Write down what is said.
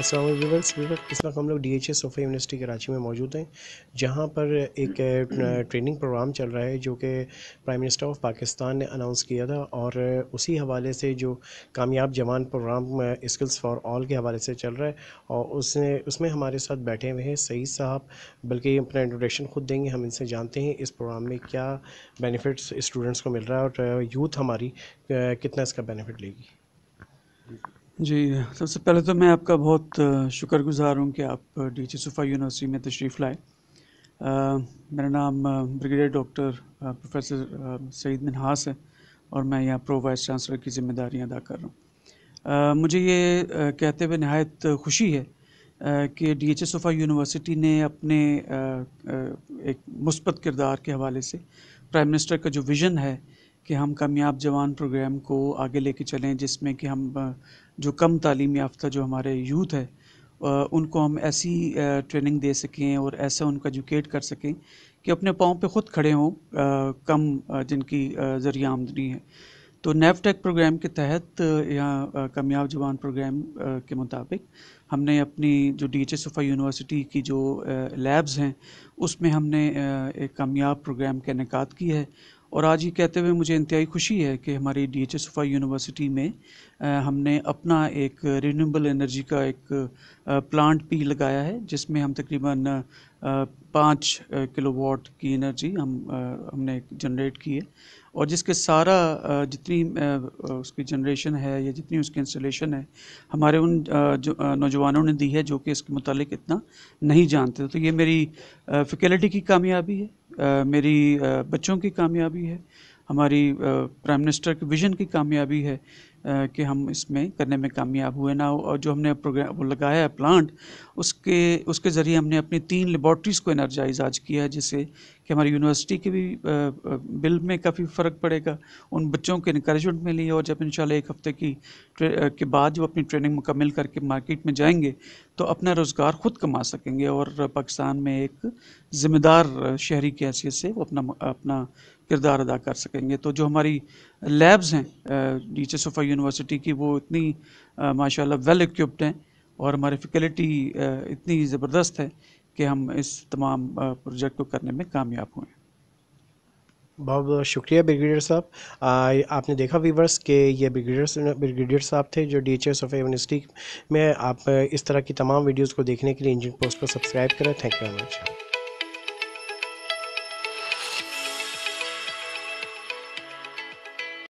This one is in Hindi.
असल व्यूवर्स व्यूवर्स इस वक्त हम लोग D H S Suffa university Karachi में मौजूद हैं जहाँ पर एक ट्रेनिंग प्रोग्राम चल रहा है जो कि प्राइम मिनिस्टर ऑफ पाकिस्तान ने अनाउंस किया था और उसी हवाले से जो कामयाब जवान प्रोग्राम स्किल्स फॉर ऑल के हवाले से चल रहा है और उसने उसमें हमारे साथ बैठे हुए हैं सईद साहब बल्कि अपना इंट्रोडक्शन खुद देंगे हम इनसे जानते हैं इस प्रोग्राम में क्या बेनिफिट्स स्टूडेंट्स को मिल रहा है और यूथ हमारी कितना इसका बेनिफिट लेगी जी सबसे पहले तो मैं आपका बहुत शुक्रगुजार हूँ कि आप डी जी सुफ़ा यूनिवर्सिटी में तशरीफ़ लाए मेरा नाम brigadier doctor professor Saeed Minhas है और मैं यहाँ प्रो वाइस चांसलर की जिम्मेदारियाँ अदा कर रहा हूँ मुझे ये कहते हुए नहायत खुशी है कि डी एच सुफ़ा यूनिवर्सिटी ने अपने एक मुस्बत किरदार के हवाले से प्राइम मिनिस्टर का जो विज़न है कि हम कामयाब जवान प्रोग्राम को आगे लेके चलें जिसमें कि हम जो कम तालीम याफ्ता जो हमारे यूथ है उनको हम ऐसी ट्रेनिंग दे सकें और ऐसा उनको एजुकेट कर सकें कि अपने पाँव पे ख़ुद खड़े हों कम जिनकी ज़रिए आमदनी है तो नेवटेक प्रोग्राम के तहत यहाँ कामयाब जवान प्रोग्राम के मुताबिक हमने अपनी जो डी एच एसफ़ा यूनिवर्सिटी की जो लैब्स हैं उसमें हमने एक कामयाब प्रोग्राम का इनका की है और आज ये कहते हुए मुझे इंतहाई खुशी है कि हमारी डी एच एस यूनिवर्सिटी में हमने अपना एक रीनबल एनर्जी का एक प्लांट भी लगाया है जिसमें हम तकरीबन पाँच किलोवाट की एनर्जी हम हमने जनरेट की है और जिसके सारा जितनी उसकी जनरेशन है या जितनी उसकी इंस्टॉलेशन है हमारे उन जो नौजवानों ने दी है जो कि इसके मतलब इतना नहीं जानते तो ये मेरी फैकल्टी की कामयाबी है मेरी बच्चों की कामयाबी है हमारी प्राइम मिनिस्टर के विज़न की कामयाबी है कि हम इसमें करने में कामयाब हुए ना और जो हमने प्रोग्राम वो लगाया है प्लांट उसके उसके ज़रिए हमने अपनी तीन लेबॉर्ट्रीज़ को एनर्जाइज आज किया है जिससे कि हमारी यूनिवर्सिटी के भी बिल में काफ़ी फ़र्क पड़ेगा उन बच्चों के इनक्रेजमेंट मिली और जब इन एक हफ़्ते की के बाद जो अपनी ट्रेनिंग मुकम्मल करके मार्केट में जाएंगे तो अपना रोज़गार ख़ुद कमा सकेंगे और पाकिस्तान में एक ज़िम्मेदार शहरी की हैसियत से वो अपना अपना किरदार अदा कर सकेंगे तो जो हमारी लैब्स हैं डी सफा यूनिवर्सिटी की वो इतनी uh, माशाल्लाह वेल इक्विप्ड हैं और हमारी फैकल्टी uh, इतनी ज़बरदस्त है कि हम इस तमाम प्रोजेक्ट uh, को करने में कामयाब हुए बहुत बहुत शुक्रिया ब्रिगेडियर साहब आपने देखा वीवर्स के ये ब्रिगेडियर ब्रिगेडियर साहब थे जो D H S of university में आप इस तरह की तमाम वीडियोज़ को देखने के लिए इंजन पोस्ट को सब्सक्राइब करें थैंक यू वेरी मच